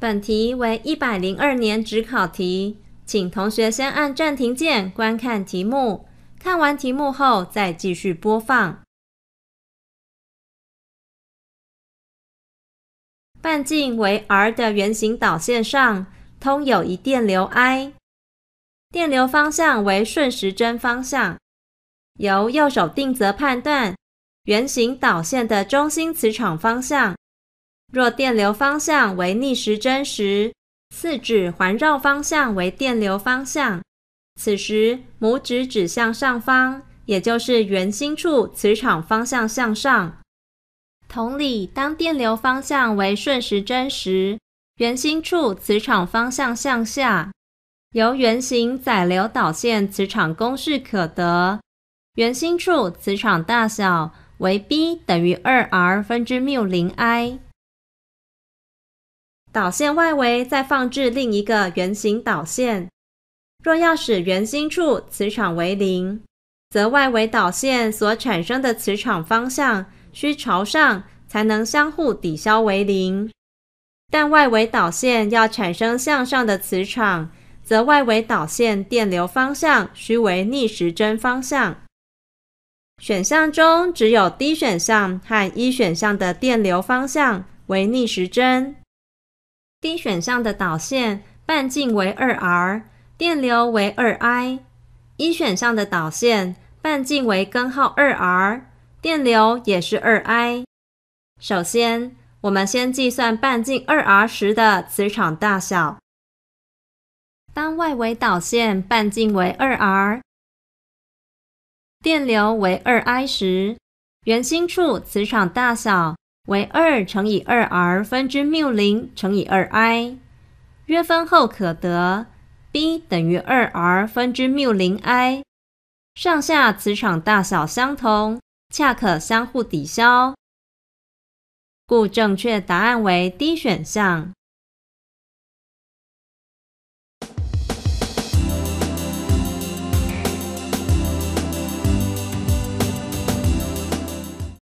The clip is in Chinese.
本题为一百零二年指考题，请同学先按暂停键观看题目，看完题目后再继续播放。半径为 r 的圆形导线上通有一电流 I，电流方向为顺时针方向，由右手定则判断圆形导线的中心磁场方向。若电流方向为逆时针时，四指环绕方向为电流方向，此时拇指指向上方，也就是圆心处磁场方向向上。同理，当电流方向为顺时针时，圆心处磁场方向向下。由圆形载流导线磁场公式可得，圆心处磁场大小为 B 等于二 r 分之缪零 I。导线外围再放置另一个圆形导线。若要使圆心处磁场为零，则外围导线所产生的磁场方向需朝上，才能相互抵消为零。但外围导线要产生向上的磁场，则外围导线电流方向需为逆时针方向。选项中只有 D 选项和 E 选项的电流方向为逆时针。D 选项的导线半径为二 r，电流为二 i。一选项的导线半径为根号二 r，电流也是二 i。首先，我们先计算半径二 r 时的磁场大小。当外围导线半径为二 r，电流为二 i 时，圆心处磁场大小。为二乘以二 r 分之缪零乘以二 i，约分后可得 B 等于二 r 分之缪零 i，上下磁场大小相同，恰可相互抵消，故正确答案为 D 选项。